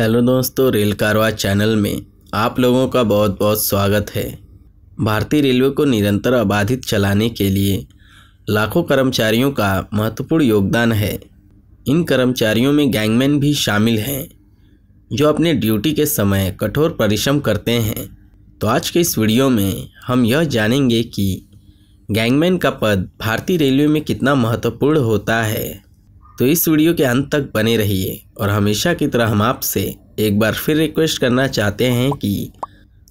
hello दोस्तों rail कारवा channel में आप लोगों का बहुत बहुत स्वागत है भारतीय रेलवे को निरंतर अबाधित चलाने के लिए लाखों कर्मचारियों का महत्वपूर्ण योगदान है इन कर्मचारियों में गैंगमैन भी शामिल हैं जो अपने ड्यूटी के समय कठोर परिश्रम करते हैं तो आज के इस वीडियो में हम यह जानेंगे कि गैंगमैन का पद भारतीय रेलवे में कितना महत्वपूर्ण होता है तो इस वीडियो के अंत तक बने रहिए और हमेशा की तरह हम आपसे एक बार फिर रिक्वेस्ट करना चाहते हैं कि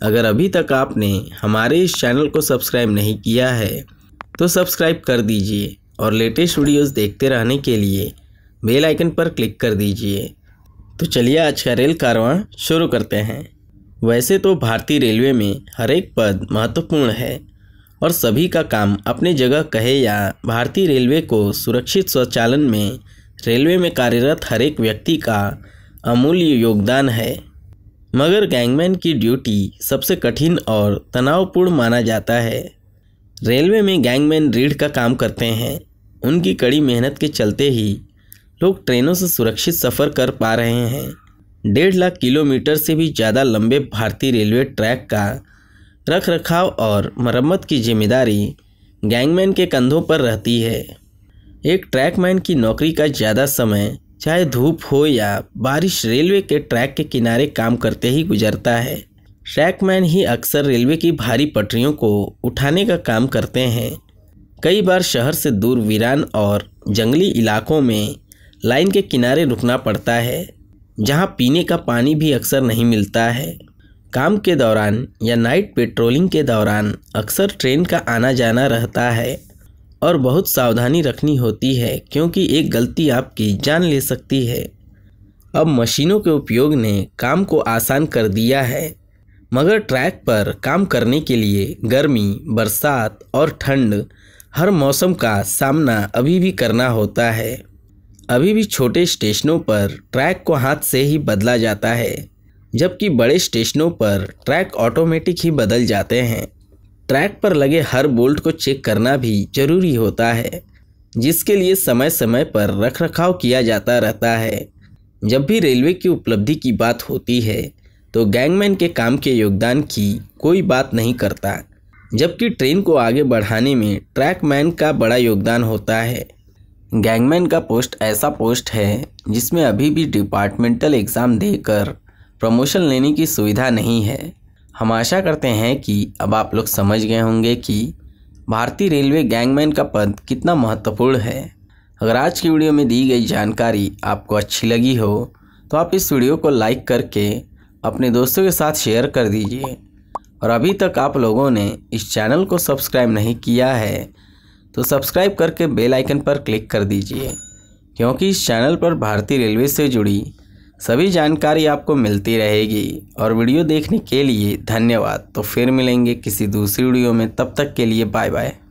अगर अभी तक आपने हमारे इस चैनल को सब्सक्राइब नहीं किया है तो सब्सक्राइब कर दीजिए और लेटेस्ट वीडियोस देखते रहने के लिए बेल आइकन पर क्लिक कर दीजिए तो चलिए आज का रेल कारवा शुरू करते हैं वैसे तो भारतीय रेलवे में हर एक पद महत्वपूर्ण है और सभी का काम अपने जगह कहे या भारतीय रेलवे को सुरक्षित स्वचालन में रेलवे में कार्यरत हर एक व्यक्ति का अमूल्य योगदान है मगर गैंगमैन की ड्यूटी सबसे कठिन और तनावपूर्ण माना जाता है रेलवे में गैंगमैन रीढ़ का काम करते हैं उनकी कड़ी मेहनत के चलते ही लोग ट्रेनों से सुरक्षित सफ़र कर पा रहे हैं डेढ़ लाख किलोमीटर से भी ज़्यादा लंबे भारतीय रेलवे ट्रैक का रख रखाव और मरम्मत की जिम्मेदारी गैंगमैन के कंधों पर रहती है एक ट्रैकमैन की नौकरी का ज़्यादा समय चाहे धूप हो या बारिश रेलवे के ट्रैक के किनारे काम करते ही गुजरता है ट्रैकमैन ही अक्सर रेलवे की भारी पटरियों को उठाने का काम करते हैं कई बार शहर से दूर वीरान और जंगली इलाकों में लाइन के किनारे रुकना पड़ता है जहां पीने का पानी भी अक्सर नहीं मिलता है काम के दौरान या नाइट पेट्रोलिंग के दौरान अक्सर ट्रेन का आना जाना रहता है और बहुत सावधानी रखनी होती है क्योंकि एक गलती आपकी जान ले सकती है अब मशीनों के उपयोग ने काम को आसान कर दिया है मगर ट्रैक पर काम करने के लिए गर्मी बरसात और ठंड हर मौसम का सामना अभी भी करना होता है अभी भी छोटे स्टेशनों पर ट्रैक को हाथ से ही बदला जाता है जबकि बड़े स्टेशनों पर ट्रैक ऑटोमेटिक ही बदल जाते हैं ट्रैक पर लगे हर बोल्ट को चेक करना भी जरूरी होता है जिसके लिए समय समय पर रख रखाव किया जाता रहता है जब भी रेलवे की उपलब्धि की बात होती है तो गैंगमैन के काम के योगदान की कोई बात नहीं करता जबकि ट्रेन को आगे बढ़ाने में ट्रैकमैन का बड़ा योगदान होता है गैंगमैन का पोस्ट ऐसा पोस्ट है जिसमें अभी भी डिपार्टमेंटल एग्ज़ाम देकर प्रमोशन लेने की सुविधा नहीं है हम आशा करते हैं कि अब आप लोग समझ गए होंगे कि भारतीय रेलवे गैंगमैन का पद कितना महत्वपूर्ण है अगर आज की वीडियो में दी गई जानकारी आपको अच्छी लगी हो तो आप इस वीडियो को लाइक करके अपने दोस्तों के साथ शेयर कर दीजिए और अभी तक आप लोगों ने इस चैनल को सब्सक्राइब नहीं किया है तो सब्सक्राइब करके बेल आइकन पर क्लिक कर दीजिए क्योंकि इस चैनल पर भारतीय रेलवे से जुड़ी सभी जानकारी आपको मिलती रहेगी और वीडियो देखने के लिए धन्यवाद तो फिर मिलेंगे किसी दूसरी वीडियो में तब तक के लिए बाय बाय